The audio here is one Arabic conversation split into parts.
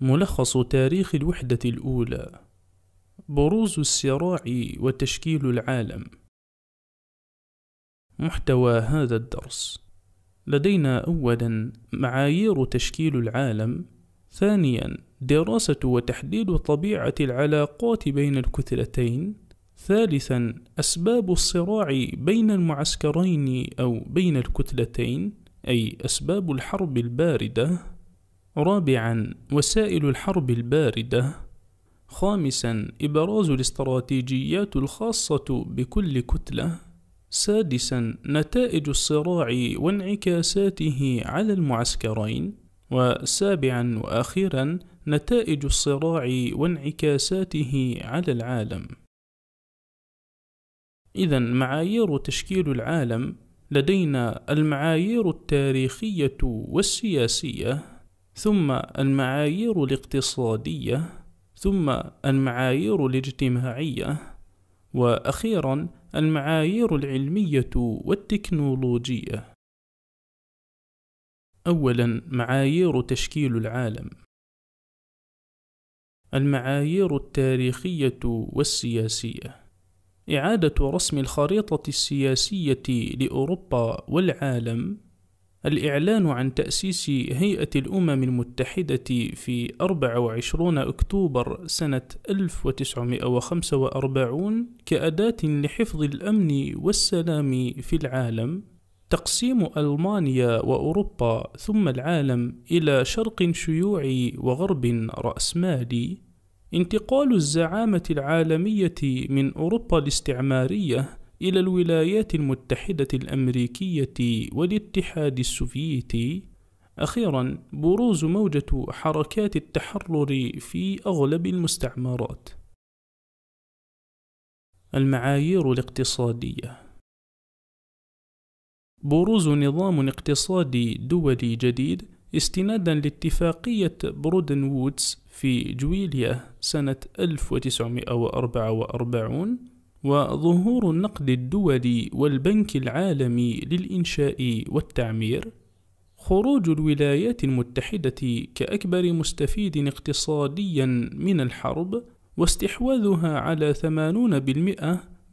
ملخص تاريخ الوحدة الأولى بروز الصراع وتشكيل العالم محتوى هذا الدرس لدينا أولا معايير تشكيل العالم ثانيا دراسة وتحديد طبيعة العلاقات بين الكتلتين ثالثا أسباب الصراع بين المعسكرين أو بين الكتلتين أي أسباب الحرب الباردة رابعا وسائل الحرب الباردة خامسا إبراز الاستراتيجيات الخاصة بكل كتلة سادسا نتائج الصراع وانعكاساته على المعسكرين وسابعا وأخيرا نتائج الصراع وانعكاساته على العالم إذا معايير تشكيل العالم لدينا المعايير التاريخية والسياسية ثم المعايير الاقتصادية ثم المعايير الاجتماعية وأخيرا المعايير العلمية والتكنولوجية أولا معايير تشكيل العالم المعايير التاريخية والسياسية إعادة رسم الخريطة السياسية لأوروبا والعالم الإعلان عن تأسيس هيئة الأمم المتحدة في 24 أكتوبر سنة 1945 كأداة لحفظ الأمن والسلام في العالم تقسيم ألمانيا وأوروبا ثم العالم إلى شرق شيوعي وغرب رأسمالي انتقال الزعامة العالمية من أوروبا الاستعمارية إلى الولايات المتحدة الأمريكية والاتحاد السوفيتي أخيرا بروز موجة حركات التحرر في أغلب المستعمرات المعايير الاقتصادية بروز نظام اقتصادي دولي جديد استنادا لاتفاقية برودن وودز في جويليا سنة 1944 وظهور النقد الدولي والبنك العالمي للإنشاء والتعمير خروج الولايات المتحدة كأكبر مستفيد اقتصاديا من الحرب واستحواذها على 80%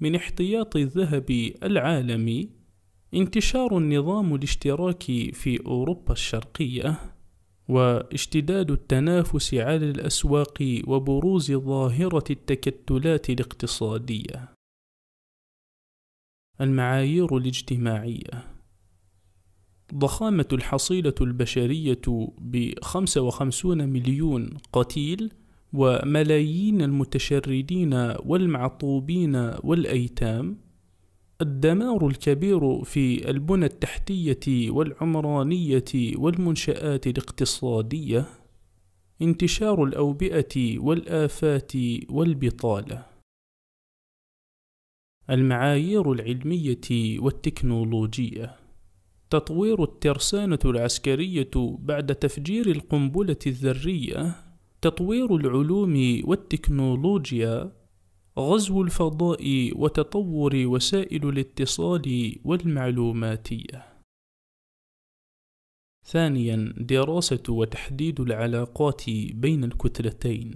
من احتياط الذهب العالمي انتشار النظام الاشتراكي في أوروبا الشرقية واشتداد التنافس على الأسواق وبروز ظاهرة التكتلات الاقتصادية المعايير الاجتماعية ضخامة الحصيلة البشرية ب 55 مليون قتيل وملايين المتشردين والمعطوبين والأيتام الدمار الكبير في البنى التحتية والعمرانية والمنشآت الاقتصادية انتشار الأوبئة والآفات والبطالة المعايير العلمية والتكنولوجية تطوير الترسانة العسكرية بعد تفجير القنبلة الذرية تطوير العلوم والتكنولوجيا غزو الفضاء وتطور وسائل الاتصال والمعلوماتية ثانيا دراسة وتحديد العلاقات بين الكتلتين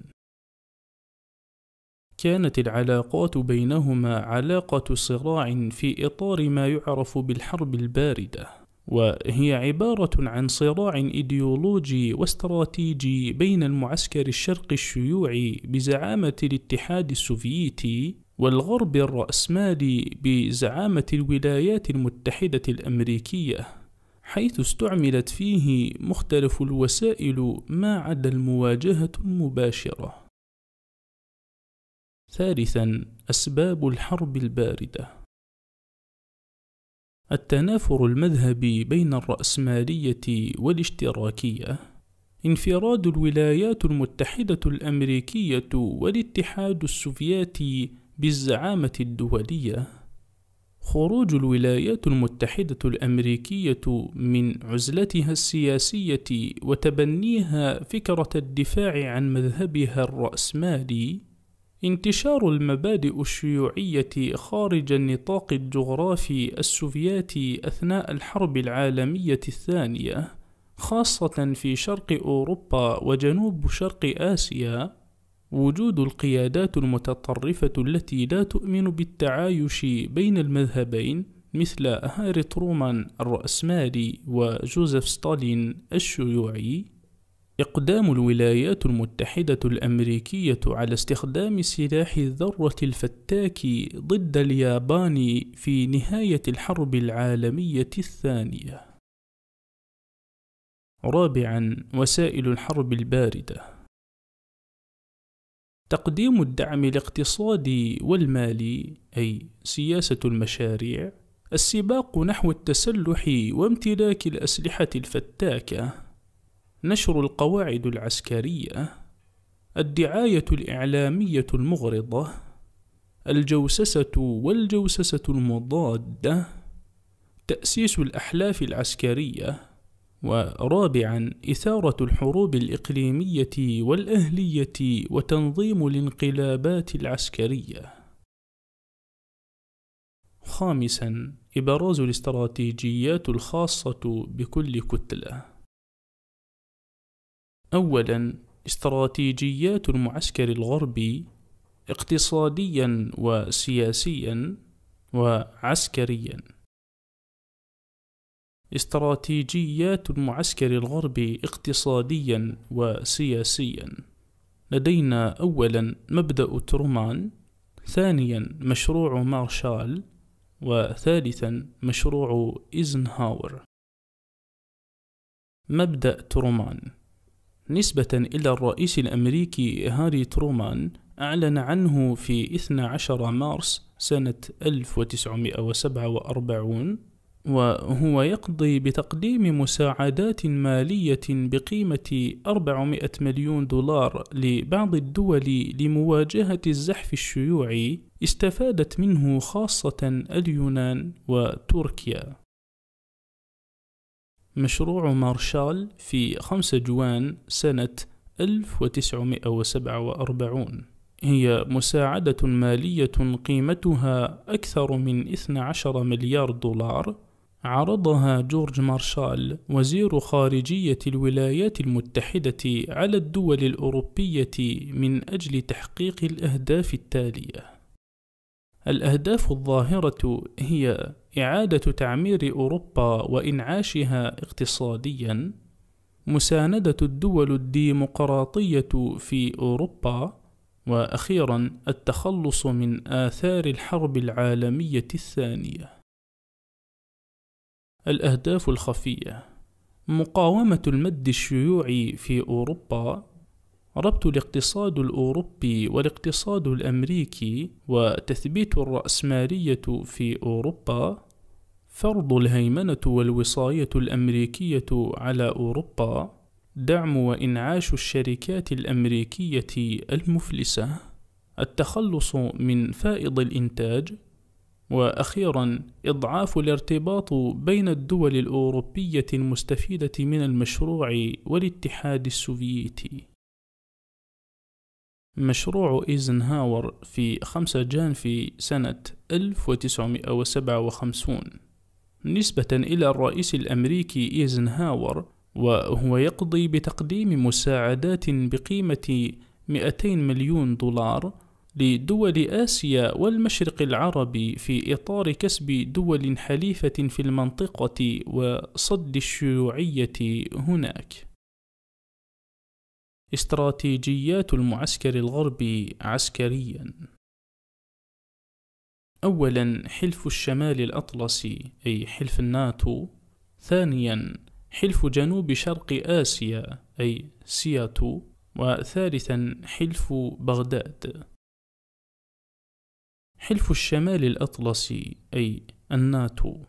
كانت العلاقات بينهما علاقة صراع في إطار ما يعرف بالحرب الباردة، وهي عبارة عن صراع إيديولوجي واستراتيجي بين المعسكر الشرقي الشيوعي بزعامة الاتحاد السوفيتي والغرب الرأسمالي بزعامة الولايات المتحدة الأمريكية، حيث استعملت فيه مختلف الوسائل ما عدا المواجهة المباشرة. ثالثا أسباب الحرب الباردة التنافر المذهبي بين الرأسمالية والاشتراكية انفراد الولايات المتحدة الأمريكية والاتحاد السوفيتي بالزعامة الدولية خروج الولايات المتحدة الأمريكية من عزلتها السياسية وتبنيها فكرة الدفاع عن مذهبها الرأسمالي انتشار المبادئ الشيوعية خارج النطاق الجغرافي السوفياتي أثناء الحرب العالمية الثانية، خاصة في شرق أوروبا وجنوب شرق آسيا، وجود القيادات المتطرفة التي لا تؤمن بالتعايش بين المذهبين مثل هاري ترومان الرأسمالي وجوزيف ستالين الشيوعي إقدام الولايات المتحدة الأمريكية على استخدام سلاح الذرة الفتاك ضد اليابان في نهاية الحرب العالمية الثانية. رابعًا وسائل الحرب الباردة تقديم الدعم الاقتصادي والمالي أي سياسة المشاريع السباق نحو التسلح وامتلاك الأسلحة الفتاكة نشر القواعد العسكرية الدعاية الإعلامية المغرضة الجوسسة والجوسسة المضادة تأسيس الأحلاف العسكرية ورابعا إثارة الحروب الإقليمية والأهلية وتنظيم الانقلابات العسكرية خامسا إبراز الاستراتيجيات الخاصة بكل كتلة أولا استراتيجيات المعسكر الغربي اقتصاديا وسياسيا وعسكريا استراتيجيات المعسكر الغربي اقتصاديا وسياسيا لدينا أولا مبدأ ترومان ثانيا مشروع مارشال وثالثا مشروع إيزنهاور مبدأ ترومان نسبة إلى الرئيس الأمريكي هاري ترومان أعلن عنه في 12 مارس سنة 1947 وهو يقضي بتقديم مساعدات مالية بقيمة 400 مليون دولار لبعض الدول لمواجهة الزحف الشيوعي استفادت منه خاصة اليونان وتركيا مشروع مارشال في 5 جوان سنة 1947 هي مساعدة مالية قيمتها أكثر من 12 مليار دولار عرضها جورج مارشال وزير خارجية الولايات المتحدة على الدول الأوروبية من أجل تحقيق الأهداف التالية الأهداف الظاهرة هي إعادة تعمير أوروبا وإنعاشها اقتصاديًا، مساندة الدول الديمقراطية في أوروبا، وأخيرًا التخلص من آثار الحرب العالمية الثانية. الأهداف الخفية مقاومة المد الشيوعي في أوروبا ربط الاقتصاد الأوروبي والاقتصاد الأمريكي وتثبيت الرأسمالية في أوروبا فرض الهيمنة والوصاية الأمريكية على أوروبا دعم وإنعاش الشركات الأمريكية المفلسة التخلص من فائض الإنتاج واخيرا اضعاف الارتباط بين الدول الاوروبيه المستفيده من المشروع والاتحاد السوفيتي مشروع إيزنهاور في 5 جان في سنة 1957 نسبة إلى الرئيس الأمريكي إيزنهاور وهو يقضي بتقديم مساعدات بقيمة 200 مليون دولار لدول آسيا والمشرق العربي في إطار كسب دول حليفة في المنطقة وصد الشيوعية هناك استراتيجيات المعسكر الغربي عسكريا أولا حلف الشمال الأطلسي أي حلف الناتو ثانيا حلف جنوب شرق آسيا أي سياتو وثالثا حلف بغداد حلف الشمال الأطلسي أي الناتو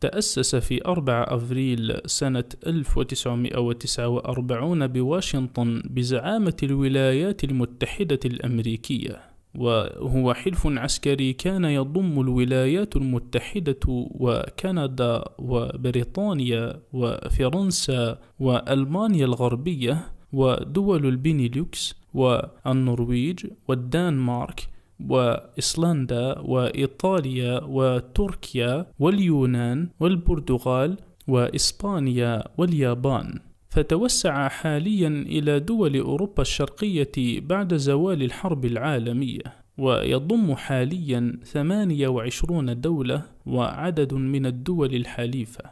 تأسس في 4 أفريل سنة 1949 بواشنطن بزعامة الولايات المتحدة الأمريكية وهو حلف عسكري كان يضم الولايات المتحدة وكندا وبريطانيا وفرنسا وألمانيا الغربية ودول البينيلوكس والنرويج والدنمارك وإيسلندا وإيطاليا وتركيا واليونان والبرتغال وإسبانيا واليابان فتوسع حاليا إلى دول أوروبا الشرقية بعد زوال الحرب العالمية ويضم حاليا 28 دولة وعدد من الدول الحليفة.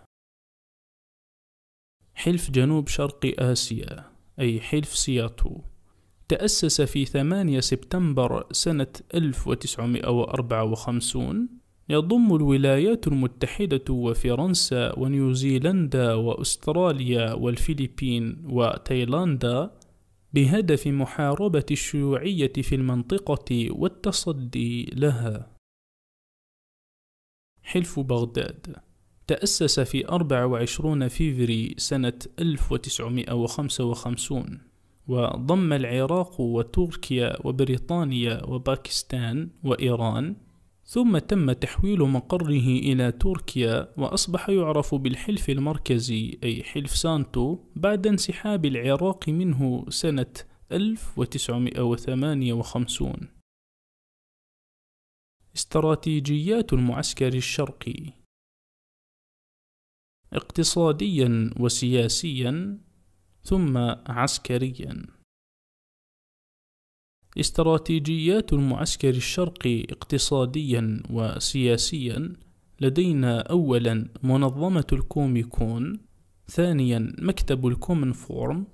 حلف جنوب شرق آسيا أي حلف سياتو تأسس في 8 سبتمبر سنة 1954 يضم الولايات المتحدة وفرنسا ونيوزيلندا وأستراليا والفلبين وتايلاندا بهدف محاربة الشيوعية في المنطقة والتصدي لها. حلف بغداد تأسس في 24 فيفري سنة 1955 وضم العراق وتركيا وبريطانيا وباكستان وإيران ثم تم تحويل مقره إلى تركيا وأصبح يعرف بالحلف المركزي أي حلف سانتو بعد انسحاب العراق منه سنة 1958 استراتيجيات المعسكر الشرقي اقتصاديا وسياسيا ثم عسكريا استراتيجيات المعسكر الشرقي اقتصاديا وسياسيا لدينا أولا منظمة الكوميكون ثانيا مكتب الكومن فورم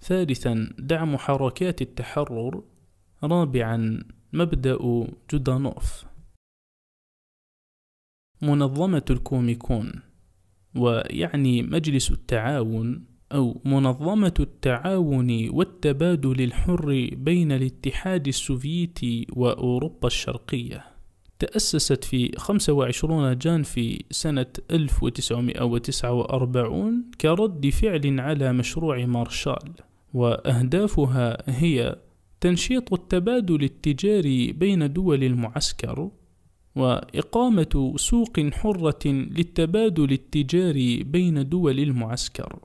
ثالثا دعم حركات التحرر رابعا مبدأ جودانوف منظمة الكوميكون ويعني مجلس التعاون أو منظمة التعاون والتبادل الحر بين الاتحاد السوفيتي وأوروبا الشرقية تأسست في 25 جان في سنة 1949 كرد فعل على مشروع مارشال وأهدافها هي تنشيط التبادل التجاري بين دول المعسكر وإقامة سوق حرة للتبادل التجاري بين دول المعسكر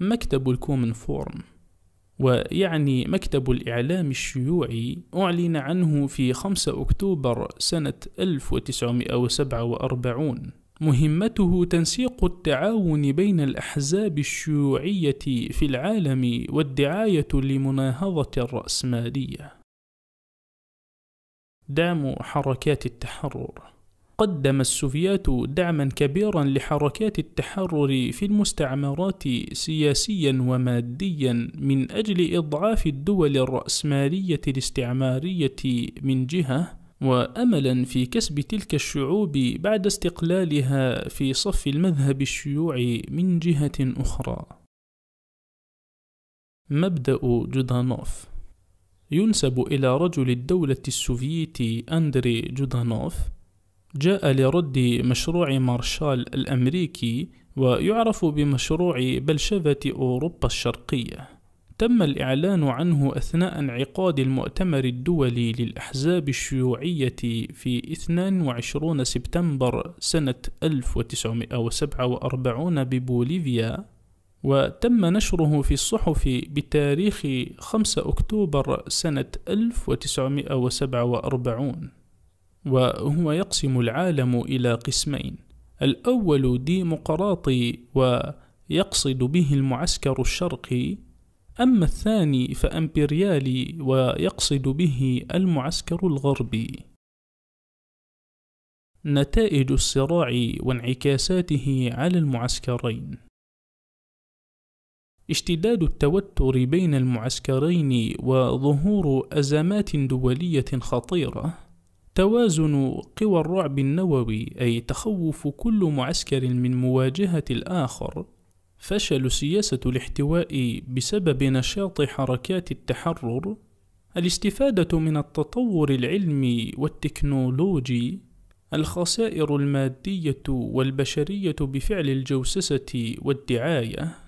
مكتب الكومن فورم ويعني مكتب الإعلام الشيوعي أعلن عنه في 5 أكتوبر سنة 1947 مهمته تنسيق التعاون بين الأحزاب الشيوعية في العالم والدعاية لمناهضة الرأسمالية دعم حركات التحرر قدم السوفيات دعما كبيرا لحركات التحرر في المستعمرات سياسيا وماديا من أجل إضعاف الدول الرأسمالية الاستعمارية من جهة واملا في كسب تلك الشعوب بعد استقلالها في صف المذهب الشيوعي من جهه اخرى مبدا جودانوف ينسب الى رجل الدوله السوفيتي اندري جودانوف جاء لرد مشروع مارشال الأمريكي ويعرف بمشروع بلشفة أوروبا الشرقية تم الإعلان عنه أثناء انعقاد المؤتمر الدولي للأحزاب الشيوعية في 22 سبتمبر سنة 1947 ببوليفيا وتم نشره في الصحف بتاريخ 5 أكتوبر سنة 1947 وهو يقسم العالم إلى قسمين الأول ديمقراطي ويقصد به المعسكر الشرقي أما الثاني فأمبريالي ويقصد به المعسكر الغربي نتائج الصراع وانعكاساته على المعسكرين اشتداد التوتر بين المعسكرين وظهور أزمات دولية خطيرة توازن قوى الرعب النووي أي تخوف كل معسكر من مواجهة الآخر فشل سياسة الاحتواء بسبب نشاط حركات التحرر الاستفادة من التطور العلمي والتكنولوجي الخسائر المادية والبشرية بفعل الجوسسة والدعاية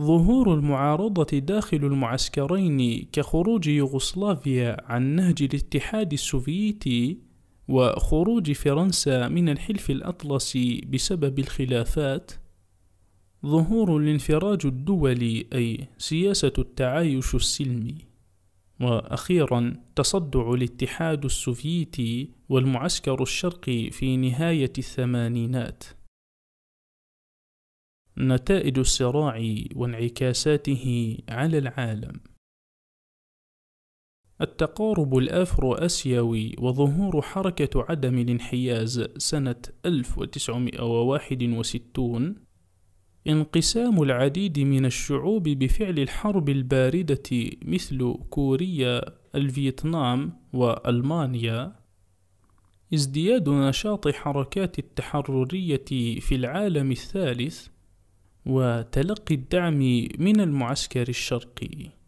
ظهور المعارضة داخل المعسكرين كخروج يوغوسلافيا عن نهج الاتحاد السوفيتي وخروج فرنسا من الحلف الأطلسي بسبب الخلافات ظهور الانفراج الدولي أي سياسة التعايش السلمي وأخيرا تصدع الاتحاد السوفيتي والمعسكر الشرقي في نهاية الثمانينات نتائج الصراع وانعكاساته على العالم التقارب الآفرو آسيوي وظهور حركة عدم الانحياز سنة 1961 انقسام العديد من الشعوب بفعل الحرب الباردة مثل كوريا الفيتنام وألمانيا ازدياد نشاط حركات التحررية في العالم الثالث وتلقي الدعم من المعسكر الشرقي